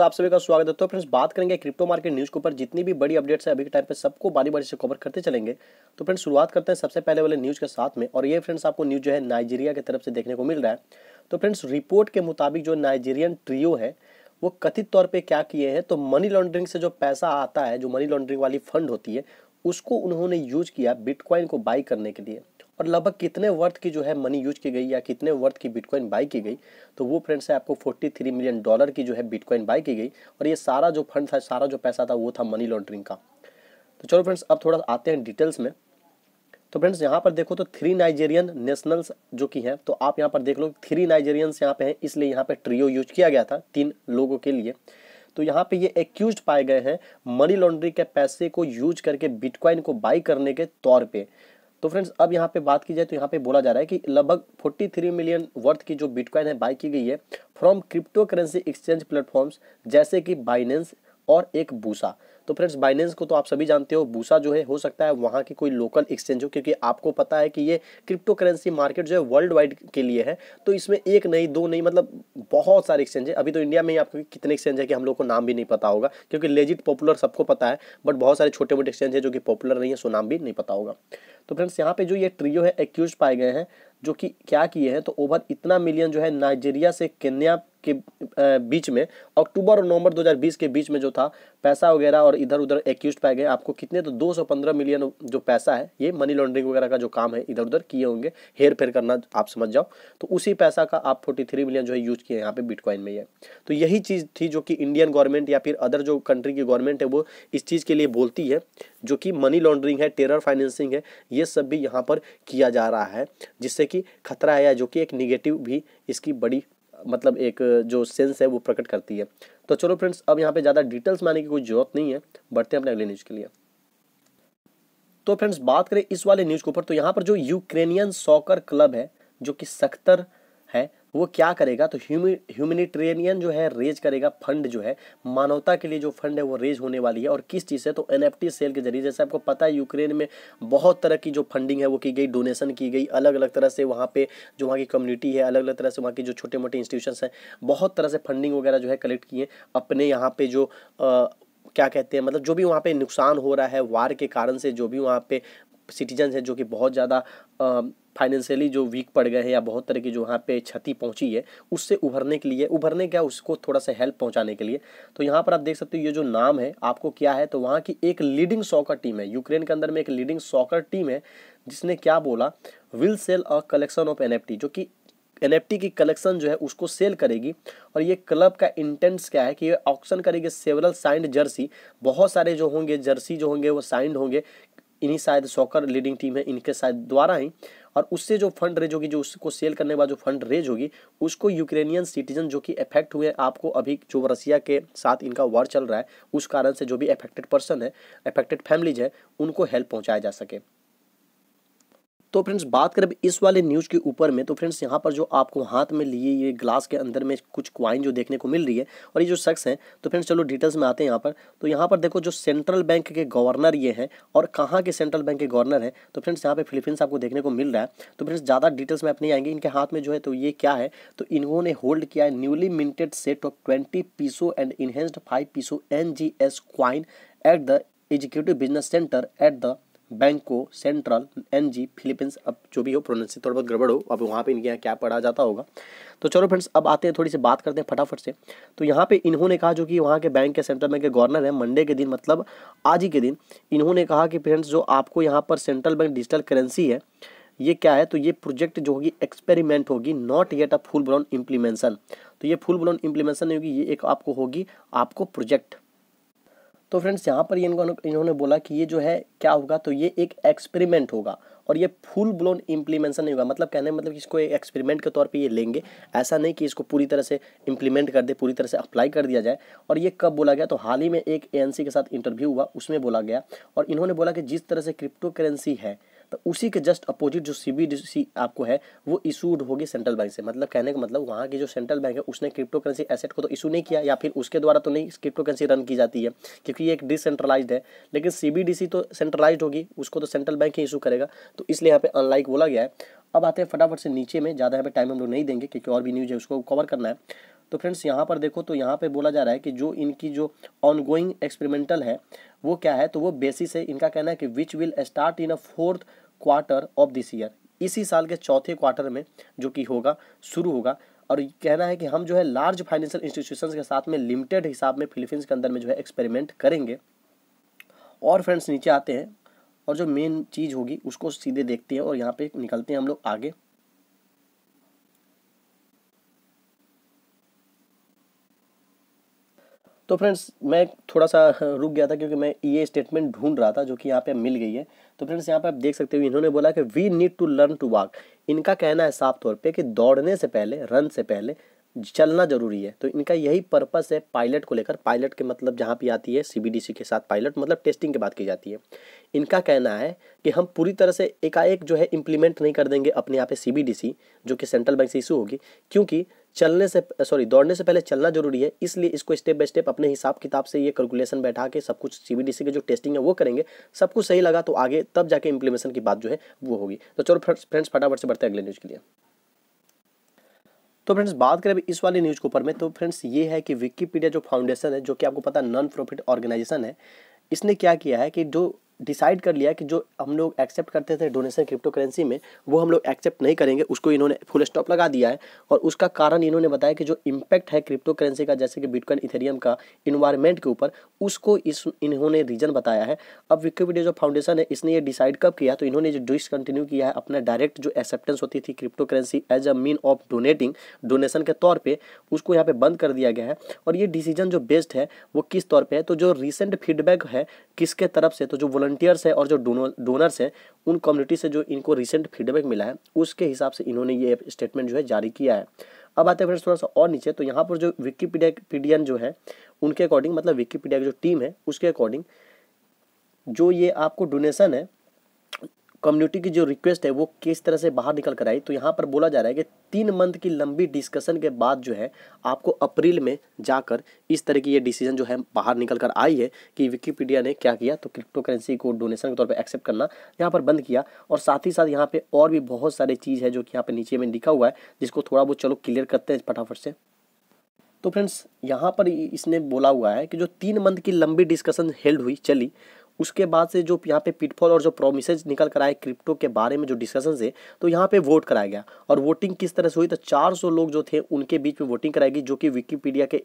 तो आप सभी का स्वागत है तो फ्रेंड्स बात करेंगे क्रिप्टो मार्केट न्यूज़ के ऊपर जितनी भी बड़ी अपडेट्स है अभी के टाइम पे सबको बारी बारी से कवर करते चलेंगे तो फ्रेंड्स शुरुआत करते हैं सबसे पहले वाले न्यूज़ के साथ में और ये फ्रेंड्स आपको न्यूज़ जो है नाइजीरिया की तरफ से देखने को मिल रहा है तो फ्रेंड्स रिपोर्ट के मुताबिक जो नाइजीरियन ट्रियो है वो कथित तौर पर क्या किए हैं तो मनी लॉन्ड्रिंग से जो पैसा आता है जो मनी लॉन्ड्रिंग वाली फंड होती है उसको उन्होंने यूज किया बिटकॉइन को बाई करने के लिए और लगभग कितने वर्थ की जो है मनी यूज की गई या कितने वर्थ की बिटकॉइन बाई की गई तो वो फ्रेंड्स है आपको 43 मिलियन डॉलर की जो है बिटकॉइन बाई की गई और ये सारा जो फंड था सारा जो पैसा था वो था मनी लॉन्ड्रिंग का तो चलो फ्रेंड्स अब थोड़ा आते हैं डिटेल्स में तो फ्रेंड्स यहाँ पर देखो तो थ्री नाइजेरियन नेशनल्स जो की हैं तो आप यहाँ पर देख लो थ्री नाइजेरियंस यहाँ पे हैं इसलिए यहाँ पे ट्रियो यूज किया गया था तीन लोगों के लिए तो यहाँ पे ये एक्यूज पाए गए हैं मनी लॉन्ड्री के पैसे को यूज करके बिटकॉइन को बाई करने के तौर पे तो फ्रेंड्स अब यहाँ पे बात की जाए तो यहाँ पे बोला जा रहा है कि लगभग 43 मिलियन वर्थ की जो बिटकॉइन है बाई की गई है from cryptocurrency exchange platforms जैसे कि बाइनेंस और एक बूसा तो फ्रेंड्स बाइनेंस को तो आप सभी जानते हो बूसा जो है हो सकता है वहाँ की कोई लोकल एक्सचेंज हो क्योंकि आपको पता है कि ये क्रिप्टो करेंसी मार्केट जो है वर्ल्ड वाइड के लिए है तो इसमें एक नहीं दो नहीं मतलब बहुत सारे एक्सचेंज है अभी तो इंडिया में ही आपको कितने एक्सचेंज है कि हम लोग को नाम भी नहीं पता होगा क्योंकि लेजिट पॉपुलर सबको पता है बट बहुत सारे छोटे मोटे एक्सचेंज है जो कि पॉपुलर नहीं है सो नाम भी नहीं पता होगा तो फ्रेंड्स यहाँ पे जो ये ट्रियो है एक्यूज पाए गए हैं जो कि क्या किए हैं तो ओवर इतना मिलियन जो है नाइजीरिया से केन्या के बीच में अक्टूबर और नवंबर 2020 के बीच में जो था पैसा वगैरह और इधर उधर एक्यूज पाए गए आपको कितने तो 215 मिलियन जो पैसा है ये मनी लॉन्ड्रिंग वगैरह का जो काम है इधर उधर किए होंगे हेर फेर करना आप समझ जाओ तो उसी पैसा का आप 43 मिलियन जो है यूज किए यहाँ पे बिटकॉइन में ये तो यही चीज़ थी जो कि इंडियन गवर्नमेंट या फिर अदर जो कंट्री की गवर्नमेंट है वो इस चीज़ के लिए बोलती है जो कि मनी लॉन्ड्रिंग है टेरर फाइनेंसिंग है ये सब भी यहाँ पर किया जा रहा है जिससे कि खतरा है या जो कि एक निगेटिव भी इसकी बड़ी मतलब एक जो सेंस है वो प्रकट करती है तो चलो फ्रेंड्स अब यहाँ पे ज़्यादा डिटेल्स में आने की कोई ज़रूरत नहीं है बढ़ते हैं अपने अगले न्यूज़ के लिए तो फ्रेंड्स बात करें इस वाले न्यूज़ के ऊपर तो यहाँ पर जो यूक्रेनियन सॉकर क्लब है जो कि सख्तर वो क्या करेगा तो ह्यूमिनिटेरियन जो है रेज करेगा फंड जो है मानवता के लिए जो फंड है वो रेज होने वाली है और किस चीज़ से तो एन सेल के जरिए जैसे आपको पता है यूक्रेन में बहुत तरह की जो फंडिंग है वो की गई डोनेशन की गई अलग अलग तरह से वहाँ पे जो वहाँ की कम्युनिटी है अलग अलग तरह से वहाँ की जो छोटे मोटे इंस्टीट्यूशन हैं बहुत तरह से फंडिंग वगैरह जो है कलेक्ट किए अपने यहाँ पर जो आ, क्या कहते हैं मतलब जो भी वहाँ पे नुकसान हो रहा है वार के कारण से जो भी वहाँ पे सिटीजन्स हैं जो कि बहुत ज़्यादा फाइनेंशियली जो वीक पड़ गए हैं या बहुत तरह की जो वहाँ पे क्षति पहुँची है उससे उभरने के लिए उभरने क्या उसको थोड़ा सा हेल्प पहुँचाने के लिए तो यहाँ पर आप देख सकते हो ये जो नाम है आपको क्या है तो वहाँ की एक लीडिंग सॉकर टीम है यूक्रेन के अंदर में एक लीडिंग सॉकर टीम है जिसने क्या बोला will sell a collection of an जो कि एन की कलेक्शन जो है उसको सेल करेगी और ये क्लब का इंटेंट्स क्या है कि ये ऑप्शन करेगी सेवरल साइंड जर्सी बहुत सारे जो होंगे जर्सी जो होंगे वो साइंड होंगे इन्हीं शायद सॉकर लीडिंग टीम है इनके शायद द्वारा ही और उससे जो फंड रेज होगी जो उसको सेल करने के बाद जो फंड रेज होगी उसको यूक्रेनियन सिटीजन जो कि अफेक्ट हुए आपको अभी जो रसिया के साथ इनका वॉर चल रहा है उस कारण से जो भी अफेक्टेड पर्सन है अफेक्टेड फैमिलीज है उनको हेल्प पहुँचाया जा सके तो फ्रेंड्स बात करें इस वाले न्यूज के ऊपर में तो फ्रेंड्स यहाँ पर जो आपको हाथ में लिए ये ग्लास के अंदर में कुछ क्वाइन जो देखने को मिल रही है और ये जो शख्स हैं तो फ्रेंड्स चलो डिटेल्स में आते हैं यहाँ पर तो यहाँ पर देखो जो सेंट्रल बैंक के गवर्नर ये हैं और कहाँ के सेंट्रल बैंक के गवर्नर हैं तो फ्रेंड्स यहाँ पर फिलीपींस आपको देखने को मिल रहा है तो फ्रेंड्स ज़्यादा डिटेल्स में आप नहीं आएंगे इनके हाथ में जो है तो ये क्या है तो इन्होंने होल्ड किया है newly minted set of twenty peso and enhanced five peso N G S coin at the executive business center at the Bangko Sentral N G Philippines अब जो भी हो प्रोनाउंसिएशन थोड़ा बहुत गड़बड़ हो अब वहाँ पे इनके यहाँ क्या पढ़ा जाता होगा तो चलो फ्रेंड्स अब आते हैं थोड़ी सी बात करते हैं फटाफट से तो यहाँ पे इन्होंने कहा जो कि वहाँ के बैंक के सेंट्रल बैंक के गवर्नर हैं मंडे के दिन मतलब आज ही के दिन इन्होंने कहा कि फ्रेंड्स जो आपको यहाँ पर सेंट्रल बैंक डिजिटल करेंसी है ये क्या है तो ये प्रोजेक्ट जो होगी एक्सपेरिमेंट होगी not yet a full blown implementation तो ये फुल ब्राउन इम्प्लीमेंशन नहीं होगी ये एक आपको होगी आपको प्रोजेक्ट तो फ्रेंड्स यहाँ पर इनको इन्होंने बोला कि ये जो है क्या होगा तो ये एक एक्सपेरिमेंट होगा और ये फुल ब्लोन इम्प्लीमेंशन नहीं होगा मतलब कहने मतलब कि इसको एक एक्सपेरिमेंट के तौर पे ये लेंगे ऐसा नहीं कि इसको पूरी तरह से इम्प्लीमेंट कर दे पूरी तरह से अप्लाई कर दिया जाए और ये कब बोला गया तो हाल ही में एक एएनसी के साथ इंटरव्यू हुआ उसमें बोला गया और इन्होंने बोला कि जिस तरह से क्रिप्टो करेंसी है तो उसी के जस्ट अपोजिट जो सी आपको है वो इशूड होगी सेंट्रल बैंक से मतलब कहने का मतलब वहाँ की जो सेंट्रल बैंक है उसने क्रिप्टो करेंसी एसेट को तो इशू नहीं किया या फिर उसके द्वारा तो नहीं क्रिप्टो करेंसी रन की जाती है क्योंकि ये एक डिसेंट्रलाइज है लेकिन सी तो सेंट्रलाइज होगी उसको तो सेंट्रल बैंक ही इशू करेगा तो इसलिए यहाँ पे अनलाइक बोला गया है अब आते हैं फटाफट से नीचे में ज़्यादा यहाँ पे टाइम हम लोग नहीं देंगे क्योंकि और भी न्यूज़ है उसको कवर करना है तो फ्रेंड्स यहाँ पर देखो तो यहाँ पे बोला जा रहा है कि जो इनकी जो ऑनगोइंग एक्सपेरिमेंटल है वो क्या है तो वो बेसिस है इनका कहना है कि which will start in a fourth quarter of this year इसी साल के चौथे क्वार्टर में जो कि होगा शुरू होगा और कहना है कि हम जो है लार्ज फाइनेंशियल इंस्टीट्यूशन के साथ में लिमिटेड हिसाब में फिलीपींस के अंदर में जो है एक्सपेरिमेंट करेंगे और फ्रेंड्स नीचे आते हैं और जो मेन चीज़ होगी उसको सीधे देखते हैं और यहाँ पे निकलते हैं हम लोग आगे तो फ्रेंड्स मैं थोड़ा सा हाँ, रुक गया था क्योंकि मैं ये स्टेटमेंट ढूंढ रहा था जो कि यहाँ पे मिल गई है तो फ्रेंड्स यहाँ पे आप देख सकते हो इन्होंने बोला कि we need to learn to walk इनका कहना है साफ तौर पे कि दौड़ने से पहले रन से पहले चलना ज़रूरी है तो इनका यही पर्पस है पायलट को लेकर पायलट के मतलब जहाँ पे आती है सीबीडीसी के साथ पायलट मतलब टेस्टिंग की बात की जाती है इनका कहना है कि हम पूरी तरह से एकाएक जो है इम्प्लीमेंट नहीं कर देंगे अपने यहाँ पे सीबीडीसी जो कि सेंट्रल बैंक से इशू होगी क्योंकि चलने से सॉरी दौड़ने से पहले चलना जरूरी है इसलिए इसको स्टेप बाय स्टेप अपने हिसाब किताब से ये कैलकुलेशन बैठा के सब कुछ सीबीडीसी के जो टेस्टिंग है वो करेंगे सब कुछ सही लगा तो आगे तब जाके इम्प्लीमेशन की बात जो है वो होगी तो चलो फ्रेंड्स फटाफट से बढ़ते हैं अगले न्यूज़ के लिए तो फ्रेंड्स बात करें इस वाली न्यूज़ के ऊपर में तो फ्रेंड्स ये है कि विकीपीडिया जो फाउंडेशन है जो कि आपको पता नॉन प्रॉफिट ऑर्गेनाइजेशन है इसने क्या किया है कि जो डिसाइड कर लिया कि जो हम लोग एक्सेप्ट करते थे डोनेशन क्रिप्टो करेंसी में वो हम लोग एक्सेप्ट नहीं करेंगे उसको इन्होंने फुल स्टॉप लगा दिया है और उसका कारण इन्होंने बताया कि जो इम्पैक्ट है क्रिप्टो करेंसी का जैसे कि बिटकॉइन इथेरियम का इन्वायरमेंट के ऊपर उसको इस इन्होंने रीजन बताया है अब विकिपीडिया जो फाउंडेशन है इसने ये डिसाइड कब किया तो इन्होंने जो डिसकंटिन्यू किया है अपना डायरेक्ट जो एक्सेप्टेंस होती थी crypto currency as a mean of donating donation के तौर पर उसको यहाँ पर बंद कर दिया गया है और ये डिसीजन जो बेस्ड है वो किस तौर पर है तो जो रिसेंट फीडबैक है किसके तरफ से तो जो वॉल वॉल्टियर्स है और जो डोनर्स हैं उन कम्युनिटी से जो इनको रिसेंट फीडबैक मिला है उसके हिसाब से इन्होंने ये स्टेटमेंट जो है जारी किया है अब आते हैं फ्रेंड्स थोड़ा सा और नीचे तो यहाँ पर जो विकीपीडिया पीडियन जो है उनके अकॉर्डिंग मतलब विकीपीडिया की जो टीम है उसके अकॉर्डिंग जो ये आपको डोनेशन है कम्युनिटी की जो रिक्वेस्ट है वो किस तरह से बाहर निकल कर आई तो यहाँ पर बोला जा रहा है कि तीन मंथ की लंबी डिस्कशन के बाद जो है आपको अप्रैल में जाकर इस तरह की ये डिसीजन जो है बाहर निकल कर आई है कि विकीपीडिया ने क्या किया तो क्रिप्टो करेंसी को डोनेशन के तौर पर एक्सेप्ट करना यहाँ पर बंद किया और साथ ही साथ यहाँ पर और भी बहुत सारे चीज़ है जो कि यहाँ पर नीचे में लिखा हुआ है जिसको थोड़ा बहुत चलो क्लियर करते हैं फटाफट से तो फ्रेंड्स यहाँ पर इसने बोला हुआ है कि जो तीन मंथ की लंबी डिस्कशन हेल्ड हुई चली उसके बाद से जो यहाँ पे पिटफॉल और जो प्रोमिसज निकल कर आए क्रिप्टो के बारे में जो डिस्कशन है तो यहाँ पे वोट कराया गया और वोटिंग किस तरह से हुई तो 400 लोग जो थे उनके बीच में वोटिंग कराई गई जो कि विकीपीडिया के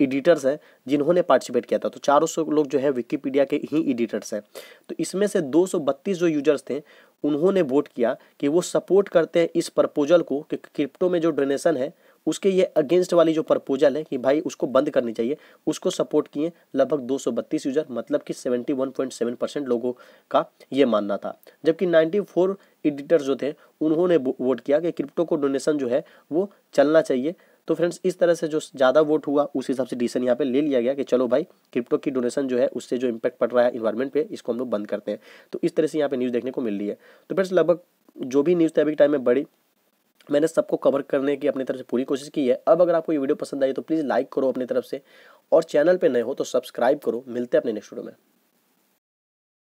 एडिटर्स हैं जिन्होंने पार्टिसिपेट किया था तो 400 लोग जो है विकीपीडिया के ही एडिटर्स हैं तो इसमें से दो जो यूजर्स थे उन्होंने वोट किया कि वो सपोर्ट करते हैं इस प्रपोजल को कि क्रिप्टो में जो डोनेशन है उसके ये अगेंस्ट वाली जो प्रपोजल है कि भाई उसको बंद करनी चाहिए उसको सपोर्ट किए लगभग 232 यूजर मतलब कि 71.7 परसेंट लोगों का ये मानना था जबकि 94 एडिटर्स जो थे उन्होंने वोट किया कि क्रिप्टो को डोनेशन जो है वो चलना चाहिए तो फ्रेंड्स इस तरह से जो ज़्यादा वोट हुआ उस हिसाब से डिसीजन यहाँ पे ले लिया गया कि चलो भाई क्रिप्टो की डोनेशन जो है उससे जो इम्पैक्ट पड़ रहा है इन्वायरमेंट पे इसको हम लोग बंद करते हैं तो इस तरह से यहाँ पे न्यूज़ देखने को मिल रही है तो फ्रेंड्स लगभग जो भी न्यूज़ थे अभी टाइम में बड़ी मैंने सबको कवर करने की अपनी तरफ से पूरी कोशिश की है अब अगर आपको ये वीडियो पसंद आई तो प्लीज़ लाइक करो अपनी तरफ से और चैनल पे नए हो तो सब्सक्राइब करो मिलते हैं अपने नेक्स्ट वीडियो में